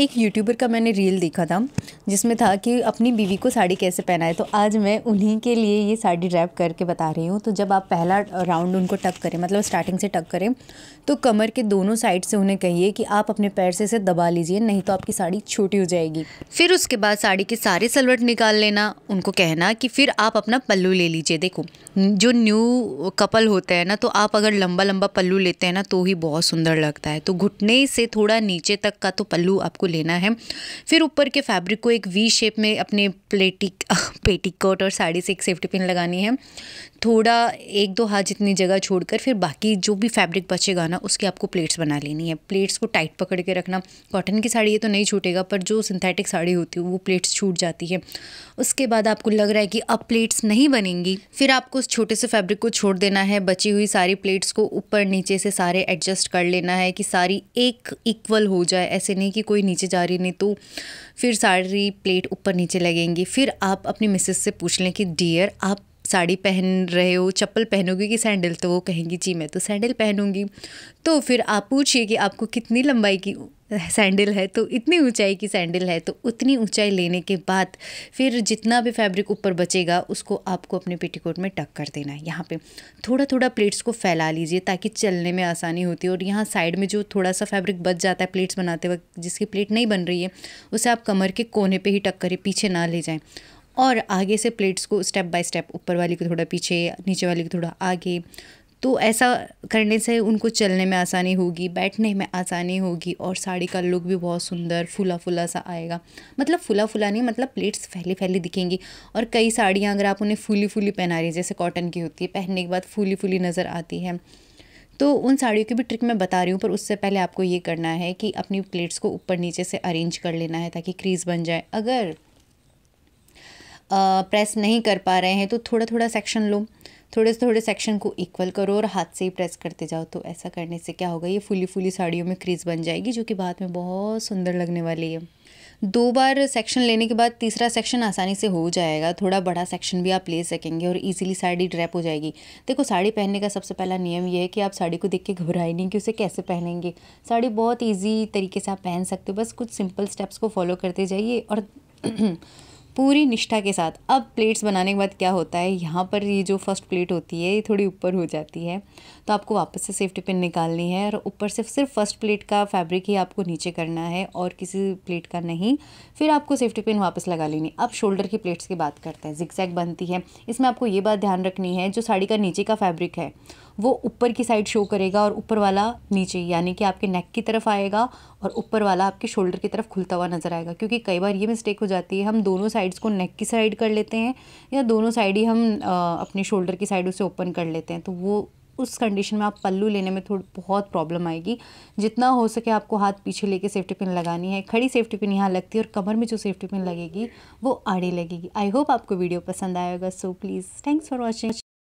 एक यूट्यूबर का मैंने रील देखा था जिसमें था कि अपनी बीवी को साड़ी कैसे पहनाए तो आज मैं उन्हीं के लिए ये साड़ी ड्राइव करके बता रही हूँ तो जब आप पहला राउंड उनको टक करें मतलब स्टार्टिंग से टक करें तो कमर के दोनों साइड से उन्हें कहिए कि आप अपने पैर से इसे दबा लीजिए नहीं तो आपकी साड़ी छोटी हो जाएगी फिर उसके बाद साड़ी के सारे सलवट निकाल लेना उनको कहना कि फिर आप अपना पल्लू ले लीजिए देखो जो न्यू कपल होते हैं ना तो आप अगर लंबा लंबा पल्लू लेते हैं ना तो ही बहुत सुंदर लगता है तो घुटने से थोड़ा नीचे तक का तो पल्लू आपको लेना है फिर ऊपर के फैब्रिक को एक वी शेप में अपने प्लेटिक पेटिकोट और साड़ी से एक सेफ्टी पिन लगानी है थोड़ा एक दो हाथ जितनी जगह छोड़कर फिर बाकी जो भी फैब्रिक बचेगा ना उसके आपको प्लेट्स बना लेनी है प्लेट्स को टाइट पकड़ के रखना कॉटन की साड़ी ये तो नहीं छूटेगा पर जो सिंथेटिक साड़ी होती है वो प्लेट्स छूट जाती है उसके बाद आपको लग रहा है कि अब प्लेट्स नहीं बनेंगी फिर आपको उस छोटे से फैब्रिक को छोड़ देना है बची हुई सारी प्लेट्स को ऊपर नीचे से सारे एडजस्ट कर लेना है कि सारी एक इक्वल हो जाए ऐसे नहीं कि कोई नीचे जा रही नहीं तो फिर सारी प्लेट ऊपर नीचे लगेंगी फिर आप अपनी मिसेस से पूछ लें कि डियर आप साड़ी पहन रहे हो चप्पल पहनोगे कि सैंडल तो वो कहेंगी जी मैं तो सैंडल पहनूंगी तो फिर आप पूछिए कि आपको कितनी लंबाई की सैंडल है तो इतनी ऊंचाई की सैंडल है तो उतनी ऊंचाई लेने के बाद फिर जितना भी फैब्रिक ऊपर बचेगा उसको आपको अपने पेटीकोट में टक कर देना है यहाँ पे थोड़ा थोड़ा प्लेट्स को फैला लीजिए ताकि चलने में आसानी होती है और यहाँ साइड में जो थोड़ा सा फैब्रिक बच जाता है प्लेट्स बनाते वक्त जिसकी प्लेट नहीं बन रही है उसे आप कमर के कोने पर ही टक करें पीछे ना ले जाएँ और आगे से प्लेट्स को स्टेप बाय स्टेप ऊपर वाली को थोड़ा पीछे नीचे वाली को थोड़ा आगे तो ऐसा करने से उनको चलने में आसानी होगी बैठने में आसानी होगी और साड़ी का लुक भी बहुत सुंदर फुला फुला सा आएगा मतलब फुला फुला नहीं मतलब प्लेट्स फैली फैली दिखेंगी और कई साड़ियाँ अगर आप उन्हें फूली फूली पहना रही जैसे कॉटन की होती है पहनने के बाद फूली फूली नज़र आती है तो उन साड़ियों की भी ट्रिक मैं बता रही हूँ पर उससे पहले आपको ये करना है कि अपनी प्लेट्स को ऊपर नीचे से अरेंज कर लेना है ताकि क्रीज़ बन जाए अगर प्रेस नहीं कर पा रहे हैं तो थोड़ा थोड़ा सेक्शन लो थोड़े से थोड़े सेक्शन को इक्वल करो और हाथ से ही प्रेस करते जाओ तो ऐसा करने से क्या होगा ये फुली फुली साड़ियों में क्रीज बन जाएगी जो कि बाद में बहुत सुंदर लगने वाली है दो बार सेक्शन लेने के बाद तीसरा सेक्शन आसानी से हो जाएगा थोड़ा बड़ा सेक्शन भी आप ले सकेंगे और इजीली साड़ी ड्रैप हो जाएगी देखो साड़ी पहनने का सबसे पहला नियम यह है कि आप साड़ी को देख के घबराए नहीं कि उसे कैसे पहनेंगे साड़ी बहुत ईजी तरीके से आप पहन सकते हो बस कुछ सिंपल स्टेप्स को फॉलो करते जाइए और पूरी निष्ठा के साथ अब प्लेट्स बनाने के बाद क्या होता है यहाँ पर ये जो फर्स्ट प्लेट होती है ये थोड़ी ऊपर हो जाती है तो आपको वापस से सेफ्टी पिन निकालनी है और ऊपर से सिर्फ फर्स्ट प्लेट का फैब्रिक ही आपको नीचे करना है और किसी प्लेट का नहीं फिर आपको सेफ्टी पिन वापस लगा लेनी अब शोल्डर की प्लेट्स की बात करते हैं जिक्सैक बनती है इसमें आपको ये बात ध्यान रखनी है जो साड़ी का नीचे का फैब्रिक है वो ऊपर की साइड शो करेगा और ऊपर वाला नीचे यानी कि आपके नेक की तरफ आएगा और ऊपर वाला आपके शोल्डर की तरफ खुलता हुआ नज़र आएगा क्योंकि कई बार ये मिस्टेक हो जाती है हम दोनों साइड्स को नेक की साइड कर लेते हैं या दोनों साइड ही हम अपने शोल्डर की साइड उसे ओपन कर लेते हैं तो वो उस कंडीशन में आप पल्लू लेने में थोड़ी बहुत प्रॉब्लम आएगी जितना हो सके आपको हाथ पीछे लेके सेफ्टी पिन लगानी है खड़ी सेफ्टी पिन यहाँ लगती है और कमर में जो सेफ्टी पिन लगेगी वो आड़ी लगेगी आई होप आपको वीडियो पसंद आएगा so please thanks for watching